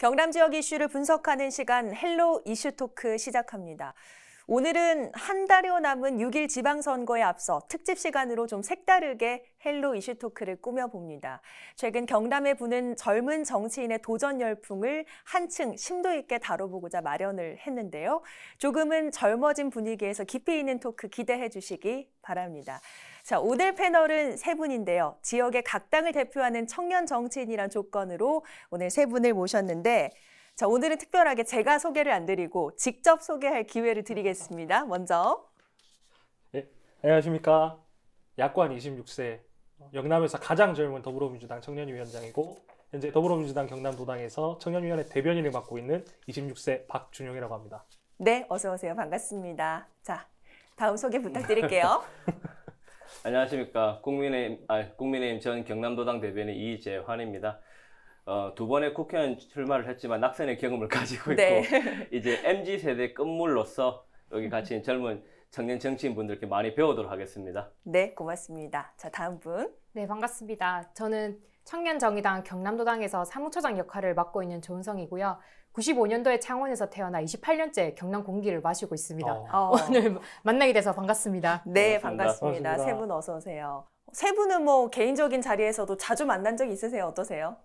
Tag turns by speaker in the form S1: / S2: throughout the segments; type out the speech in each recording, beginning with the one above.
S1: 경남 지역 이슈를 분석하는 시간 헬로 이슈 토크 시작합니다. 오늘은 한 달여 남은 6일 지방선거에 앞서 특집 시간으로 좀 색다르게 헬로 이슈 토크를 꾸며봅니다. 최근 경남에 부는 젊은 정치인의 도전 열풍을 한층 심도 있게 다뤄보고자 마련을 했는데요. 조금은 젊어진 분위기에서 깊이 있는 토크 기대해 주시기 바랍니다. 자, 오늘 패널은 세 분인데요. 지역의 각 당을 대표하는 청년 정치인이란 조건으로 오늘 세 분을 모셨는데 자, 오늘은 특별하게 제가 소개를 안 드리고 직접 소개할 기회를 드리겠습니다. 먼저
S2: 예, 안녕하십니까? 약관 26세 영남에서 가장 젊은 더불어민주당 청년위원장이고 현재 더불어민주당 경남도당에서 청년위원회 대변인을 맡고 있는 26세 박준용이라고 합니다.
S1: 네, 어서 오세요. 반갑습니다. 자, 다음 소개 부탁드릴게요.
S3: 안녕하십니까? 국민의힘, 아, 국민의힘 전 경남도당 대변인 이재환입니다. 어, 두 번의 국회의원 출마를 했지만 낙선의 경험을 가지고 있고 네. 이제 MZ 세대 끝물로서 여기 음. 같이 젊은 청년 정치인분들께 많이 배우도록 하겠습니다.
S4: 네, 고맙습니다. 자, 다음 분. 네, 반갑습니다. 저는 청년정의당 경남도당에서 사무처장 역할을 맡고 있는 조은성이고요. 95년도에 창원에서 태어나 28년째 경남 공기를 마시고 있습니다. 어. 어. 오늘 만나게 돼서 반갑습니다. 네, 반 네, 반갑습니다. 세 분 어서
S1: 오세요. 세 분은 뭐 개인적인 자리에서도 자주 만난 적 있으세요? 어떠세요?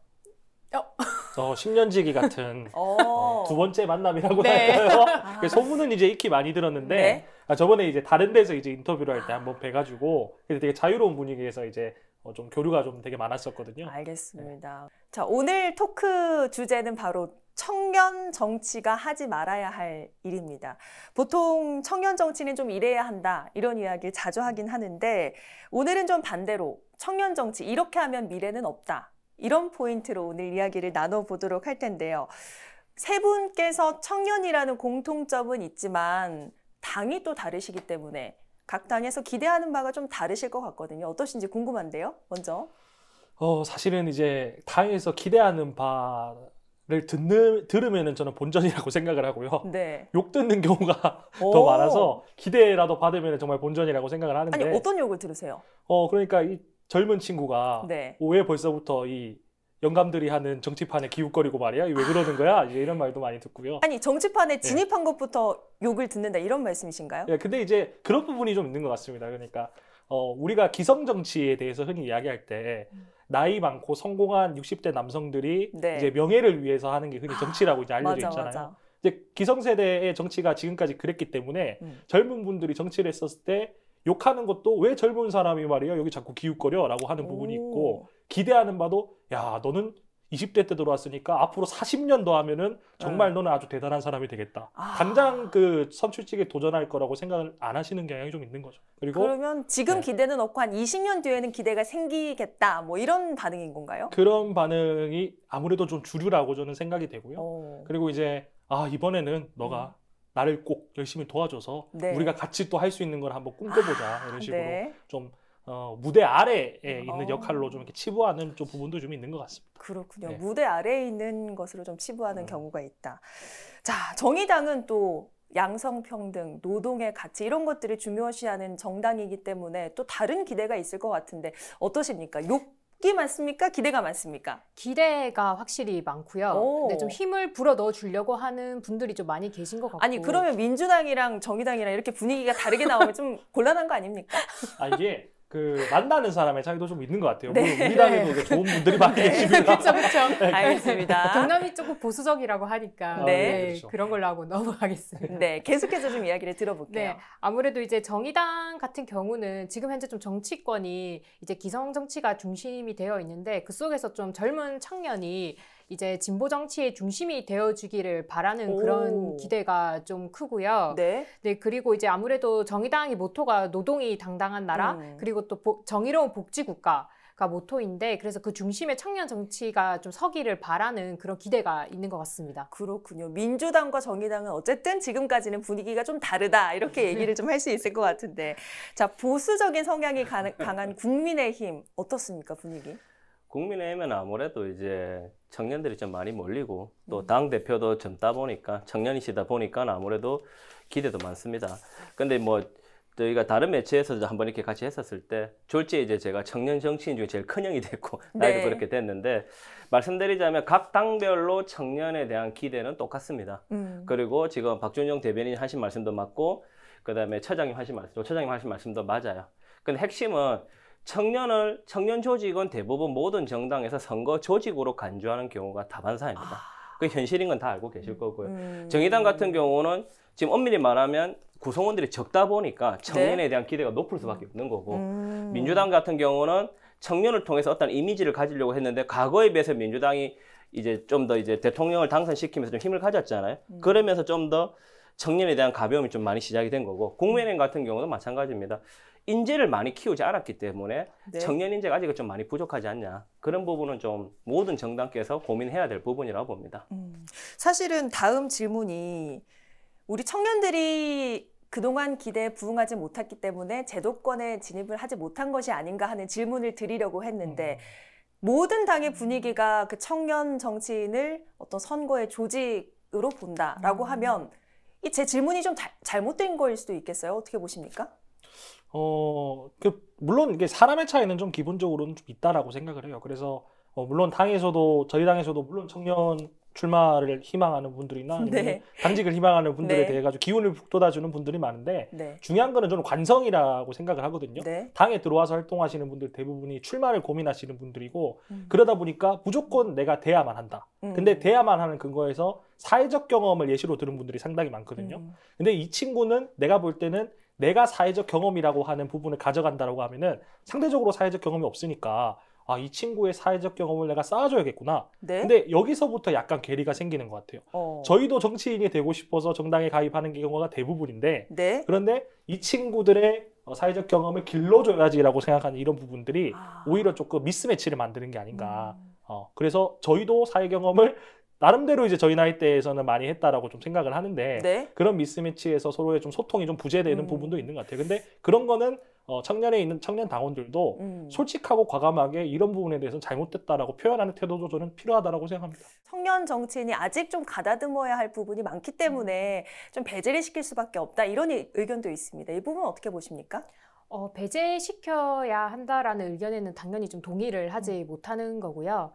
S2: 어, 10년지기 어, 같은
S1: 어. 어.
S3: 두
S2: 번째 만남이라고 네. 할까요? 아. 소문은 이제 익히 많이 들었는데 네. 아, 저번에 이제 다른 데서 이제 인터뷰를 할 때 한번 뵈가지고 되게 자유로운 분위기에서 이제 어, 좀 교류가 좀 되게 많았었거든요. 알겠습니다. 네.
S1: 자 오늘 토크 주제는 바로 청년 정치가 하지 말아야 할 일입니다. 보통 청년 정치는 좀 이래야 한다 이런 이야기를 자주 하긴 하는데 오늘은 좀 반대로 청년 정치 이렇게 하면 미래는 없다 이런 포인트로 오늘 이야기를 나눠보도록 할 텐데요. 세 분께서 청년이라는 공통점은 있지만 당이 또 다르시기 때문에 각 당에서 기대하는 바가 좀 다르실 것 같거든요. 어떠신지 궁금한데요. 먼저.
S2: 어, 사실은 이제 당에서 기대하는 바를 듣는 들으면 저는 본전이라고 생각을 하고요. 네. 욕 듣는 경우가 더 많아서 기대라도 받으면 정말 본전이라고 생각을 하는데. 아니 어떤
S1: 욕을 들으세요?
S2: 어, 그러니까 이 젊은 친구가 네. 오해 벌써부터 이 영감들이 하는 정치판에 기웃거리고 말이야 왜 그러는 거야 이제 이런 말도 많이 듣고요. 아니
S1: 정치판에 예. 진입한 예. 것부터 욕을 듣는다 이런 말씀이신가요?
S2: 예, 근데 이제 그런 부분이 좀 있는 것 같습니다. 그러니까 어, 우리가 기성 정치에 대해서 흔히 이야기할 때 음. 나이 많고 성공한 60대 남성들이 네. 이제 명예를 위해서 하는 게 흔히 정치라고 이제 알려져 맞아, 있잖아요. 맞아. 이제 기성세대의 정치가 지금까지 그랬기 때문에 음. 젊은 분들이 정치를 했었을 때 욕하는 것도 왜 젊은 사람이 말이야 여기 자꾸 기웃거려라고 하는 부분이 있고 기대하는 바도 야 너는 20대 때 들어왔으니까 앞으로 40년 더 하면은 정말 네. 너는 아주 대단한 사람이 되겠다. 아. 당장 그 선출직에 도전할 거라고 생각을 안 하시는 경향이 좀 있는 거죠. 그리고 그러면
S1: 지금 네. 기대는 없고 한 20년 뒤에는 기대가 생기겠다. 뭐 이런 반응인 건가요?
S2: 그런 반응이 아무래도 좀 주류라고 저는 생각이 되고요. 오. 그리고 이제 아 이번에는 너가 음. 나를 꼭 열심히 도와줘서 네. 우리가 같이 또 할 수 있는 걸 한번 꿈꿔보자 아, 이런 식으로 네. 좀 어, 무대 아래에 있는 어. 역할로 좀 이렇게 치부하는 좀 부분도 좀 있는 것 같습니다.
S1: 그렇군요. 네. 무대 아래에 있는 것으로 좀 치부하는 음. 경우가 있다. 자, 정의당은 또 양성평등, 노동의 가치 이런 것들을 중요시하는 정당이기 때문에 또 다른 기대가 있을
S4: 것 같은데 어떠십니까? 욕기 많습니까? 기대가 많습니까? 기대가 확실히 많고요. 오. 근데 좀 힘을 불어 넣어 주려고 하는 분들이 좀 많이 계신 것 같고. 아니 그러면 민주당이랑 정의당이랑 이렇게 분위기가 다르게 나오면 좀 곤란한 거 아닙니까?
S2: 아 이게 그 만나는 사람의 차이도 좀 있는 것 같아요. 네. 우리 당에도 네. 좋은 분들이 많이 계십니다. 그렇죠, 그렇죠. 알겠습니다. 경남이
S4: 그 조금 보수적이라고 하니까 아, 네. 네. 그렇죠. 그런 걸로 하고 넘어가겠습니다. 네, 계속해서 좀 이야기를 들어볼게요. 네, 아무래도 이제 정의당 같은 경우는 지금 현재 좀 정치권이 이제 기성 정치가 중심이 되어 있는데 그 속에서 좀 젊은 청년이 이제 진보 정치의 중심이 되어주기를 바라는 오. 그런 기대가 좀 크고요. 네. 네 그리고 이제 아무래도 정의당의 모토가 노동이 당당한 나라 음. 그리고 또 보, 정의로운 복지 국가. 가 모토인데 그래서 그 중심에 청년 정치가 좀 서기를 바라는 그런 기대가 있는 것 같습니다. 그렇군요. 민주당과 정의당은 어쨌든 지금까지는
S1: 분위기가 좀 다르다 이렇게 얘기를 좀 할 수 있을 것 같은데 자 보수적인 성향이 강한 국민의힘 어떻습니까 분위기?
S3: 국민의힘은 아무래도 이제 청년들이 좀 많이 몰리고 또당 음. 대표도 젊다 보니까 청년이시다 보니까 아무래도 기대도 많습니다. 근데 뭐 저희가 다른 매체에서도 한번 이렇게 같이 했었을 때 졸지에 이제 제가 청년 정치인 중에 제일 큰 형이 됐고 나이도 네. 그렇게 됐는데 말씀드리자면 각 당별로 청년에 대한 기대는 똑같습니다. 음. 그리고 지금 박준영 대변인 하신 말씀도 맞고 그다음에 처장님 하신 말씀, 조 처장님 하신 말씀도 맞아요. 근데 핵심은 청년을 청년 조직은 대부분 모든 정당에서 선거 조직으로 간주하는 경우가 다반사입니다. 아. 그 현실인 건 다 알고 계실 거고요. 음. 정의당 같은 경우는 지금 엄밀히 말하면 구성원들이 적다 보니까 청년에 네? 대한 기대가 높을 수밖에 없는 거고 음. 민주당 같은 경우는 청년을 통해서 어떤 이미지를 가지려고 했는데 과거에 비해서 민주당이 이제 좀 더 이제 대통령을 당선시키면서 좀 힘을 가졌잖아요. 음. 그러면서 좀 더 청년에 대한 가벼움이 좀 많이 시작이 된 거고 국민의힘 같은 경우도 마찬가지입니다. 인재를 많이 키우지 않았기 때문에 네. 청년 인재가 아직은 좀 많이 부족하지 않냐 그런 부분은 좀 모든 정당께서 고민해야 될 부분이라고 봅니다. 음,
S1: 사실은 다음 질문이 우리 청년들이 그동안 기대에 부응하지 못했기 때문에 제도권에 진입을 하지 못한 것이 아닌가 하는 질문을 드리려고 했는데 음. 모든 당의 음. 분위기가 그 청년 정치인을 어떤 선거의 조직으로 본다라고 음. 하면 이 제 질문이 좀 다, 잘못된 거일 수도 있겠어요. 어떻게 보십니까?
S2: 어, 그 물론 이게 사람의 차이는 좀 기본적으로는 좀 있다라고 생각을 해요. 그래서 어, 물론 당에서도 저희 당에서도 물론 청년 출마를 희망하는 분들이나 네. 당직을 희망하는 분들에 네. 대해 가지고 기운을 북돋아주는 분들이 많은데 네. 중요한 거는 저는 관성이라고 생각을 하거든요. 네. 당에 들어와서 활동하시는 분들 대부분이 출마를 고민하시는 분들이고 음. 그러다 보니까 무조건 내가 돼야만 한다. 음. 근데 돼야만 하는 근거에서 사회적 경험을 예시로 들은 분들이 상당히 많거든요. 음. 근데 이 친구는 내가 볼 때는 내가 사회적 경험이라고 하는 부분을 가져간다라고 하면은 상대적으로 사회적 경험이 없으니까 아, 이 친구의 사회적 경험을 내가 쌓아줘야겠구나. 네? 근데 여기서부터 약간 괴리가 생기는 것 같아요. 어... 저희도 정치인이 되고 싶어서 정당에 가입하는 경우가 대부분인데, 네? 그런데 이 친구들의 어, 사회적 경험을 길러줘야지라고 생각하는 이런 부분들이 아... 오히려 조금 미스매치를 만드는 게 아닌가. 음... 어, 그래서 저희도 사회 경험을 나름대로 이제 저희 나이 대에서는 많이 했다라고 좀 생각을 하는데 네? 그런 미스매치에서 서로의 좀 소통이 좀 부재되는 음. 부분도 있는 것 같아요. 근데 그런 거는 어, 청년에 있는 청년 당원들도 음. 솔직하고 과감하게 이런 부분에 대해서는 잘못됐다라고 표현하는 태도 조절은 필요하다라고 생각합니다.
S1: 청년 정치인이 아직 좀 가다듬어야 할 부분이 많기 때문에 음. 좀 배제를 시킬 수밖에
S4: 없다 이런 의견도 있습니다. 이 부분 어떻게 보십니까? 어, 배제시켜야 한다라는 의견에는 당연히 좀 동의를 하지 음. 못하는 거고요.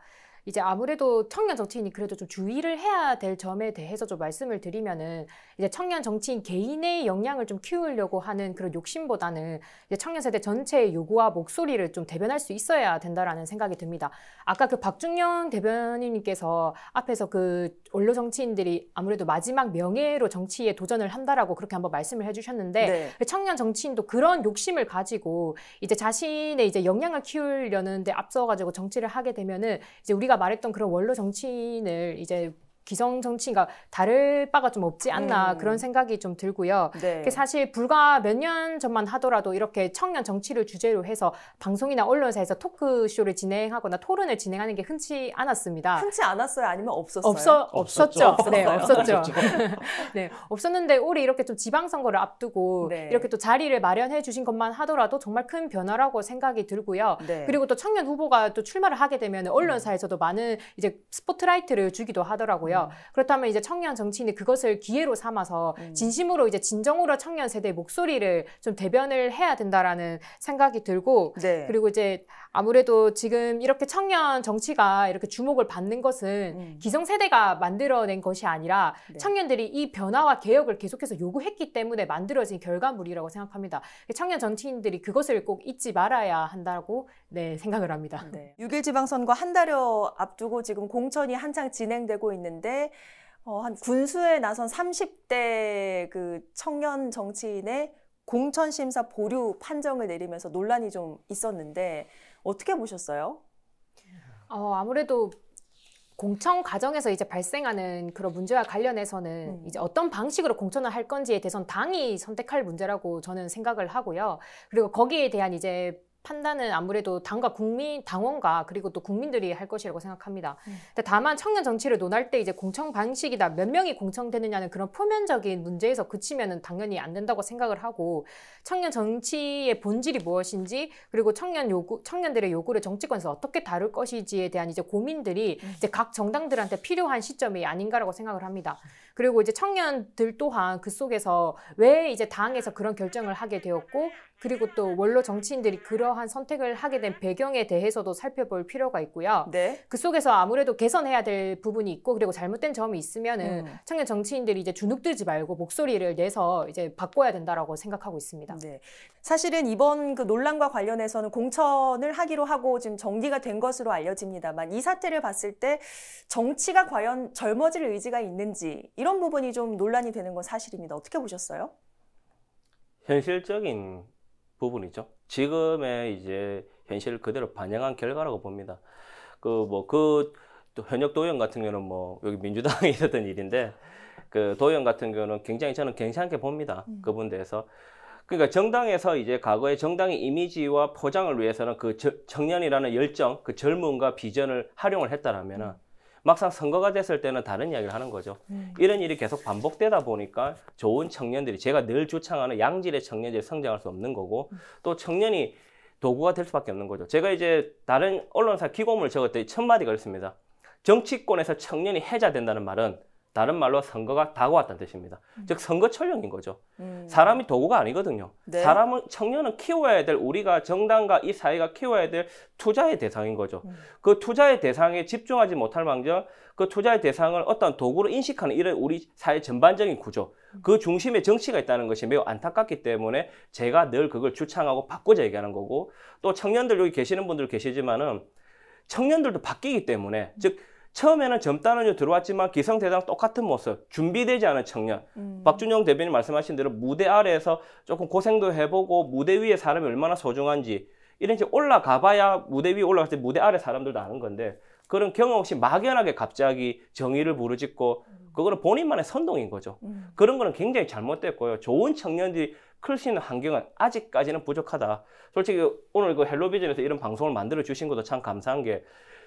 S4: 이제 아무래도 청년 정치인이 그래도 좀 주의를 해야 될 점에 대해서 좀 말씀을 드리면은 이제 청년 정치인 개인의 역량을 좀 키우려고 하는 그런 욕심보다는 이제 청년 세대 전체의 요구와 목소리를 좀 대변할 수 있어야 된다라는 생각이 듭니다. 아까 그 박중영 대변인님께서 앞에서 그 원로 정치인들이 아무래도 마지막 명예로 정치에 도전을 한다라고 그렇게 한번 말씀을 해주셨는데 네. 그 청년 정치인도 그런 욕심을 가지고 이제 자신의 이제 역량을 키우려는데 앞서가지고 정치를 하게 되면은 이제 우리가 우리가 말했던 그런 원로 정치인을 이제 기성 정치인과 다를 바가 좀 없지 않나 음. 그런 생각이 좀 들고요. 네. 사실 불과 몇 년 전만 하더라도 이렇게 청년 정치를 주제로 해서 방송이나 언론사에서 토크쇼를 진행하거나 토론을 진행하는 게 흔치 않았습니다. 흔치 않았어요? 아니면 없었어요? 없어, 없었죠. 없었죠. 네, 없었죠. 네, 없었는데 올해 이렇게 좀 지방선거를 앞두고 네. 이렇게 또 자리를 마련해 주신 것만 하더라도 정말 큰 변화라고 생각이 들고요. 네. 그리고 또 청년 후보가 또 출마를 하게 되면 음. 언론사에서도 많은 이제 스포트라이트를 주기도 하더라고요. 거예요. 그렇다면 이제 청년 정치인이 그것을 기회로 삼아서 음. 진심으로 이제 진정으로 청년 세대의 목소리를 좀 대변을 해야 된다라는 생각이 들고 네. 그리고 이제 아무래도 지금 이렇게 청년 정치가 이렇게 주목을 받는 것은 음. 기성세대가 만들어낸 것이 아니라 네. 청년들이 이 변화와 개혁을 계속해서 요구했기 때문에 만들어진 결과물이라고 생각합니다. 청년 정치인들이 그것을 꼭 잊지 말아야 한다고 네, 생각을 합니다. 네. 6.1 지방선거 한 달여 앞두고 지금 공천이 한창
S1: 진행되고 있는데 있는데 어, 한 군수에 나선 30대 그 청년 정치인의 공천심사 보류 판정을 내리면서 논란이 좀 있었는데
S4: 어떻게 보셨어요? 어, 아무래도 공천 과정에서 이제 발생하는 그런 문제와 관련해서는 음. 이제 어떤 방식으로 공천을 할 건지에 대해서는 당이 선택할 문제라고 저는 생각을 하고요. 그리고 거기에 대한 이제 판단은 아무래도 당과 국민 당원과 그리고 또 국민들이 할 것이라고 생각합니다. 음. 다만 청년 정치를 논할 때 이제 공청 방식이다 몇 명이 공청되느냐는 그런 표면적인 문제에서 그치면은 당연히 안 된다고 생각을 하고 청년 정치의 본질이 무엇인지 그리고 청년 요구 청년들의 요구를 정치권에서 어떻게 다룰 것이지에 대한 이제 고민들이 음. 이제 각 정당들한테 필요한 시점이 아닌가라고 생각을 합니다. 그리고 이제 청년들 또한 그 속에서 왜 이제 당에서 그런 결정을 하게 되었고 그리고 또 원로 정치인들이 그러한 선택을 하게 된 배경에 대해서도 살펴볼 필요가 있고요. 네. 그 속에서 아무래도 개선해야 될 부분이 있고 그리고 잘못된 점이 있으면은 음. 청년 정치인들이 이제 주눅들지 말고 목소리를 내서 이제 바꿔야 된다라고 생각하고 있습니다. 네. 사실은 이번 그 논란과 관련해서는
S1: 공천을 하기로 하고 지금 정기가된 것으로 알려집니다만 이 사태를 봤을 때 정치가 과연 젊어질 의지가 있는지 이런 부분이 좀 논란이 되는 건 사실입니다. 어떻게 보셨어요?
S3: 현실적인 부분이죠. 지금의 이제 현실을 그대로 반영한 결과라고 봅니다. 그 뭐그또 현역 도의원 같은 경우는 뭐 여기 민주당에 있었던 일인데 그 도의원 같은 경우는 굉장히 저는 괜찮게 봅니다. 음. 그분들에서 그러니까 정당에서 이제 과거의 정당의 이미지와 포장을 위해서는 그 저, 청년이라는 열정, 그 젊음과 비전을 활용을 했다라면은 음. 막상 선거가 됐을 때는 다른 이야기를 하는 거죠. 음. 이런 일이 계속 반복되다 보니까 좋은 청년들이 제가 늘 주창하는 양질의 청년들이 성장할 수 없는 거고 음. 또 청년이 도구가 될 수밖에 없는 거죠. 제가 이제 다른 언론사 기고문을 적을 때첫 마디가 그렇습니다 정치권에서 청년이 해자된다는 말은 다른 말로 선거가 다가왔다는 뜻입니다. 음. 즉 선거 철령인 거죠. 음. 사람이 도구가 아니거든요. 네. 사람은 청년은 키워야 될 우리가 정당과 이 사회가 키워야 될 투자의 대상인 거죠. 음. 그 투자의 대상에 집중하지 못할 망정 그 투자의 대상을 어떤 도구로 인식하는 이런 우리 사회 전반적인 구조 음. 그 중심에 정치가 있다는 것이 매우 안타깝기 때문에 제가 늘 그걸 주창하고 바꾸자 얘기하는 거고 또 청년들 여기 계시는 분들 계시지만은 청년들도 바뀌기 때문에 음. 즉 처음에는 젊다는요 들어왔지만 기성대당 똑같은 모습, 준비되지 않은 청년. 음. 박준영 대변인 말씀하신 대로 무대 아래에서 조금 고생도 해보고 무대 위에 사람이 얼마나 소중한지 이런 식으로 올라가봐야 무대 위에 올라갈 때 무대 아래 사람들도 아는 건데 그런 경험 없이 막연하게 갑자기 정의를 부르짖고 음. 그거는 본인만의 선동인 거죠. 음. 그런 거는 굉장히 잘못됐고요. 좋은 청년들이 클 수 있는 환경은 아직까지는 부족하다. 솔직히 오늘 그 헬로비전에서 이런 방송을 만들어 주신 것도 참 감사한 게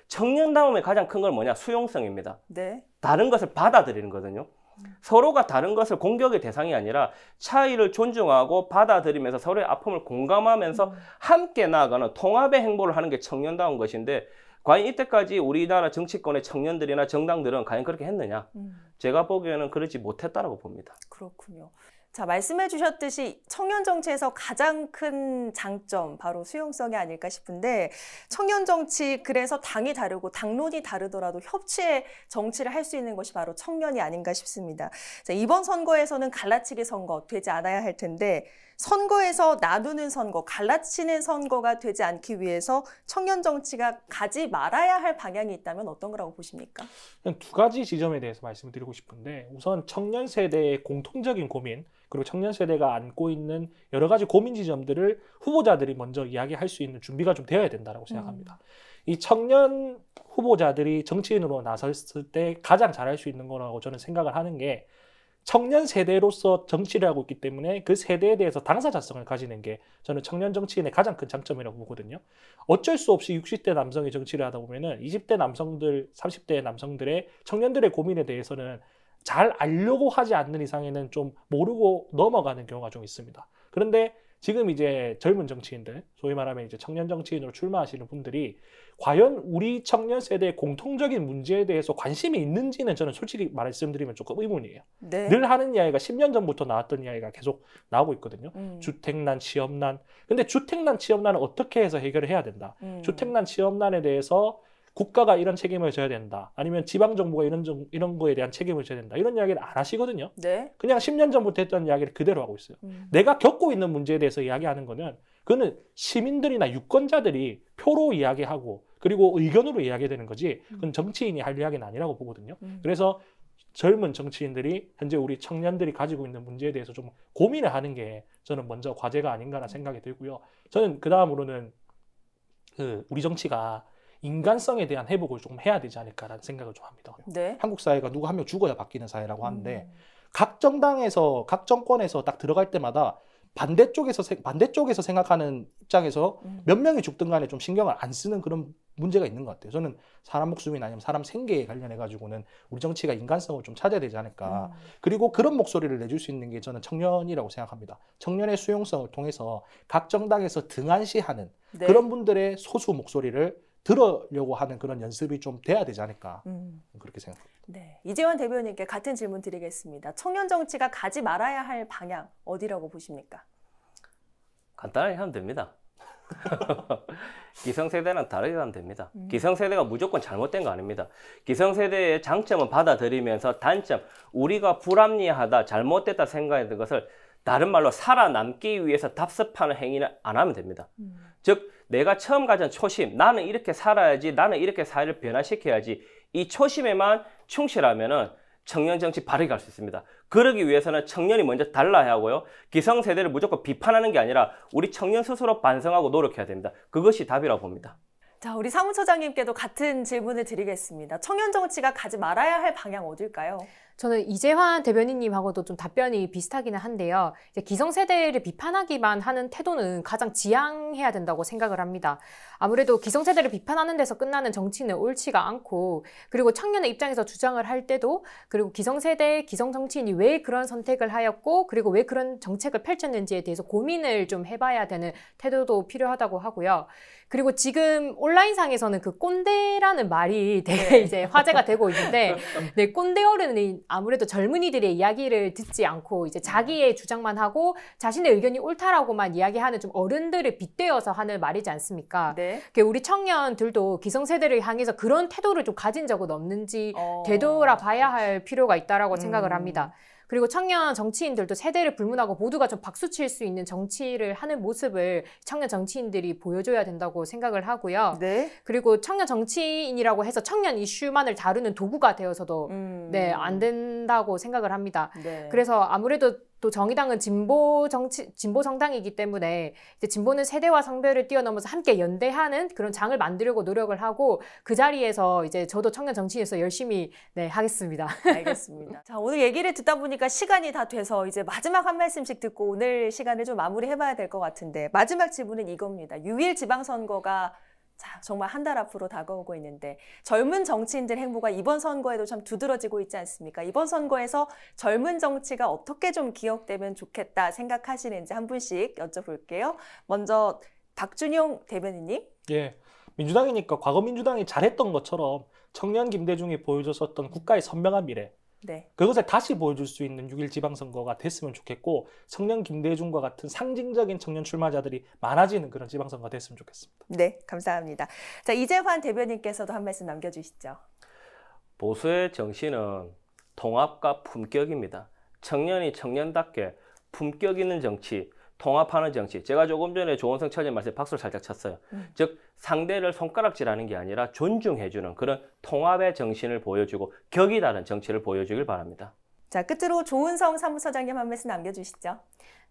S3: 청년다움의 가장 큰 건 뭐냐? 수용성입니다. 네. 다른 것을 받아들이는 거거든요. 음. 서로가 다른 것을 공격의 대상이 아니라 차이를 존중하고 받아들이면서 서로의 아픔을 공감하면서 음. 함께 나아가는 통합의 행보를 하는 게 청년다운 것인데 과연 이때까지 우리나라 정치권의 청년들이나 정당들은 과연 그렇게 했느냐? 음. 제가 보기에는 그렇지못했다고 봅니다.
S1: 그렇군요. 자, 말씀해 주셨듯이 청년 정치에서 가장 큰 장점 바로 수용성이 아닐까 싶은데 청년 정치 그래서 당이 다르고 당론이 다르더라도 협치의 정치를 할 수 있는 것이 바로 청년이 아닌가 싶습니다. 자, 이번 선거에서는 갈라치기 선거 되지 않아야 할 텐데 선거에서 나누는 선거, 갈라치는 선거가 되지 않기 위해서 청년 정치가 가지 말아야 할 방향이 있다면 어떤 거라고 보십니까?
S2: 두 가지 지점에 대해서 말씀드리고 싶은데 우선 청년 세대의 공통적인 고민 그리고 청년 세대가 안고 있는 여러 가지 고민 지점들을 후보자들이 먼저 이야기할 수 있는 준비가 좀 되어야 된다고 생각합니다. 음. 이 청년 후보자들이 정치인으로 나섰을 때 가장 잘할 수 있는 거라고 저는 생각을 하는 게 청년 세대로서 정치를 하고 있기 때문에 그 세대에 대해서 당사자성을 가지는 게 저는 청년 정치인의 가장 큰 장점이라고 보거든요. 어쩔 수 없이 60대 남성이 정치를 하다 보면은 20대 남성들, 30대 남성들의 청년들의 고민에 대해서는 잘 알려고 하지 않는 이상에는 좀 모르고 넘어가는 경우가 좀 있습니다. 그런데 지금 이제 젊은 정치인들, 소위 말하면 이제 청년 정치인으로 출마하시는 분들이 과연 우리 청년 세대의 공통적인 문제에 대해서 관심이 있는지는 저는 솔직히 말씀드리면 조금 의문이에요. 네. 늘 하는 이야기가 10년 전부터 나왔던 이야기가 계속 나오고 있거든요. 음. 주택난, 취업난. 근데 주택난, 취업난은 어떻게 해서 해결을 해야 된다. 음. 주택난, 취업난에 대해서 국가가 이런 책임을 져야 된다. 아니면 지방 정부가 이런 정, 이런 거에 대한 책임을 져야 된다. 이런 이야기를 안 하시거든요. 네. 그냥 10년 전부터 했던 이야기를 그대로 하고 있어요. 음. 내가 겪고 있는 문제에 대해서 이야기하는 거는 그는 시민들이나 유권자들이 표로 이야기하고 그리고 의견으로 이야기되는 거지 음. 그건 정치인이 할 이야기는 아니라고 보거든요. 음. 그래서 젊은 정치인들이 현재 우리 청년들이 가지고 있는 문제에 대해서 좀 고민을 하는 게 저는 먼저 과제가 아닌가라는 생각이 들고요. 저는 그 다음으로는 그 우리 정치가 인간성에 대한 회복을 좀 해야 되지 않을까라는 생각을 좀 합니다. 네. 한국 사회가 누구 한 명 죽어야 바뀌는 사회라고 하는데 음. 각 정당에서 각 정권에서 딱 들어갈 때마다 반대쪽에서 반대쪽에서 생각하는 입장에서 음. 몇 명이 죽든 간에 좀 신경을 안 쓰는 그런 문제가 있는 것 같아요. 저는 사람 목숨이나 아니면 사람 생계에 관련해 가지고는 우리 정치가 인간성을 좀 찾아야 되지 않을까. 음. 그리고 그런 목소리를 내줄 수 있는 게 저는 청년이라고 생각합니다. 청년의 수용성을 통해서 각 정당에서 등한시하는 네. 그런 분들의 소수 목소리를 들으려고 하는 그런 연습이 좀 돼야 되지 않을까 음. 그렇게 생각합니다.
S1: 네, 이재환 대변인께 같은 질문 드리겠습니다. 청년 정치가 가지 말아야 할 방향 어디라고 보십니까?
S3: 간단하게 하면 됩니다. 기성세대랑 다르게 하면 됩니다. 음. 기성세대가 무조건 잘못된 거 아닙니다. 기성세대의 장점은 받아들이면서 단점, 우리가 불합리하다, 잘못됐다 생각하는 것을 다른 말로 살아남기 위해서 답습하는 행위는 안 하면 됩니다. 음. 즉 내가 처음 가진 초심, 나는 이렇게 살아야지, 나는 이렇게 사회를 변화시켜야지 이 초심에만 충실하면 청년 정치 바르게 갈 수 있습니다. 그러기 위해서는 청년이 먼저 달라야 하고요. 기성세대를 무조건 비판하는 게 아니라 우리 청년 스스로 반성하고 노력해야 됩니다. 그것이 답이라고
S1: 봅니다. 자,
S4: 우리 사무처장님께도
S1: 같은 질문을 드리겠습니다. 청년 정치가 가지 말아야
S4: 할 방향 어딜까요? 저는 이재환 대변인님하고도 좀 답변이 비슷하기는 한데요. 이제 기성세대를 비판하기만 하는 태도는 가장 지양해야 된다고 생각을 합니다. 아무래도 기성세대를 비판하는 데서 끝나는 정치는 옳지가 않고 그리고 청년의 입장에서 주장을 할 때도 그리고 기성세대, 기성정치인이 왜 그런 선택을 하였고 그리고 왜 그런 정책을 펼쳤는지에 대해서 고민을 좀 해봐야 되는 태도도 필요하다고 하고요. 그리고 지금 올 온라인상에서는 그 꼰대라는 말이 되게 네. 이제 화제가 되고 있는데, 네, 꼰대 어른은 아무래도 젊은이들의 이야기를 듣지 않고 이제 음. 자기의 주장만 하고 자신의 의견이 옳다라고만 이야기하는 좀 어른들을 빗대어서 하는 말이지 않습니까? 네. 우리 청년들도 기성세대를 향해서 그런 태도를 좀 가진 적은 없는지 어... 되돌아봐야 할 필요가 있다라고 음... 생각을 합니다. 그리고 청년 정치인들도 세대를 불문하고 모두가 좀 박수칠 수 있는 정치를 하는 모습을 청년 정치인들이 보여줘야 된다고 생각을 하고요. 네. 그리고 청년 정치인이라고 해서 청년 이슈만을 다루는 도구가 되어서도 음. 네, 안 된다고 생각을 합니다. 네. 그래서 아무래도 또 정의당은 진보 정치 진보 정당이기 때문에 이제 진보는 세대와 성별을 뛰어넘어서 함께 연대하는 그런 장을 만들려고 노력을 하고 그 자리에서 이제 저도 청년 정치에서 열심히 네 하겠습니다. 알겠습니다.
S1: 자 오늘 얘기를 듣다 보니까 시간이 다 돼서 이제 마지막 한 말씀씩 듣고 오늘 시간을 좀 마무리해봐야 될 것 같은데 마지막 질문은 이겁니다. 6일 지방선거가 자, 정말 한 달 앞으로 다가오고 있는데 젊은 정치인들 행보가 이번 선거에도 참 두드러지고 있지 않습니까? 이번 선거에서 젊은 정치가 어떻게 좀 기억되면 좋겠다 생각하시는지 한 분씩 여쭤볼게요. 먼저 박준용 대변인님.
S2: 예. 민주당이니까 과거 민주당이 잘했던 것처럼 청년 김대중이 보여줬었던 국가의 선명한 미래 네. 그것을 다시 보여줄 수 있는 6일 지방선거가 됐으면 좋겠고 청년 김대중과 같은 상징적인 청년 출마자들이 많아지는 그런 지방선거가 됐으면 좋겠습니다.
S1: 네, 감사합니다. 자 이재환 대변인께서도 한 말씀 남겨주시죠.
S2: 보수의
S3: 정신은 통합과 품격입니다. 청년이 청년답게 품격 있는 정치, 통합하는 정치. 제가 조금 전에 조원성 차장님 말씀에 박수를 살짝 쳤어요. 음. 즉 상대를 손가락질하는 게 아니라 존중해주는 그런 통합의 정신을 보여주고 격이 다른 정치를 보여주길 바랍니다.
S4: 자, 끝으로 조은성 사무처장님 한 말씀 남겨주시죠.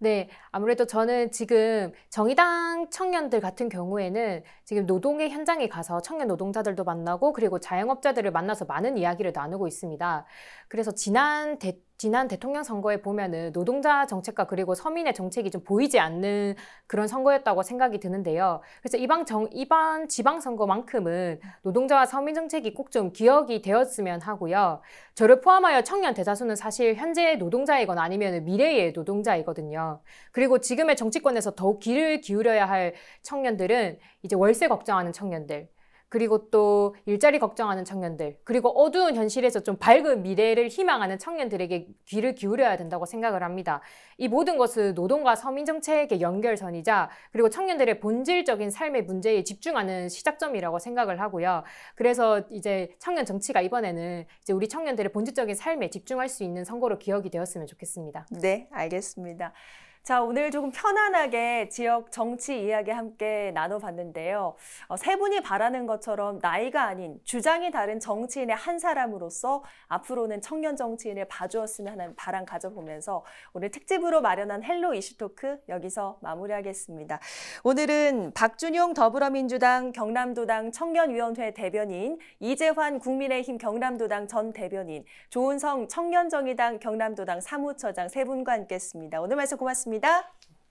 S4: 네, 아무래도 저는 지금 정의당 청년들 같은 경우에는 지금 노동의 현장에 가서 청년 노동자들도 만나고 그리고 자영업자들을 만나서 많은 이야기를 나누고 있습니다. 그래서 지난 대, 지난 대통령 선거에 보면은 노동자 정책과 그리고 서민의 정책이 좀 보이지 않는 그런 선거였다고 생각이 드는데요. 그래서 이번 정, 이번 지방선거만큼은 노동자와 서민 정책이 꼭 좀 기억이 되었으면 하고요. 저를 포함하여 청년 대다수는 사실 현재의 노동자이건 아니면 미래의 노동자이거든요. 그리고 지금의 정치권에서 더욱 귀를 기울여야 할 청년들은 이제 월세 걱정하는 청년들, 그리고 또 일자리 걱정하는 청년들, 그리고 어두운 현실에서 좀 밝은 미래를 희망하는 청년들에게 귀를 기울여야 된다고 생각을 합니다. 이 모든 것은 노동과 서민 정책의 연결선이자 그리고 청년들의 본질적인 삶의 문제에 집중하는 시작점이라고 생각을 하고요. 그래서 이제 청년 정치가 이번에는 이제 우리 청년들의 본질적인 삶에 집중할 수 있는 선거로 기억이 되었으면 좋겠습니다. 네, 알겠습니다.
S1: 자, 오늘 조금 편안하게 지역 정치 이야기 함께 나눠봤는데요. 어, 세 분이 바라는 것처럼 나이가 아닌 주장이 다른 정치인의 한 사람으로서 앞으로는 청년 정치인을 봐주었으면 하는 바람 가져보면서 오늘 특집으로 마련한 헬로 이슈토크 여기서 마무리하겠습니다. 오늘은 박준용 더불어민주당 경남도당 청년위원회 대변인 이재환 국민의힘 경남도당 전 대변인 조은성 청년정의당 경남도당 사무처장 세 분과 함께했습니다. 오늘 말씀 고맙습니다. 고맙습니다.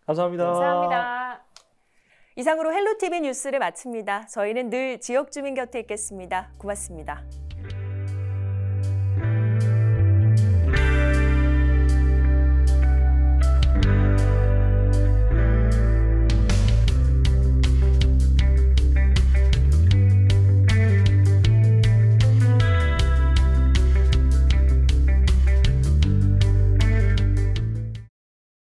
S2: 감사합니다. 감사합니다.
S1: 이상으로 헬로TV 뉴스를 마칩니다. 저희는 늘 지역 주민 곁에 있겠습니다. 고맙습니다.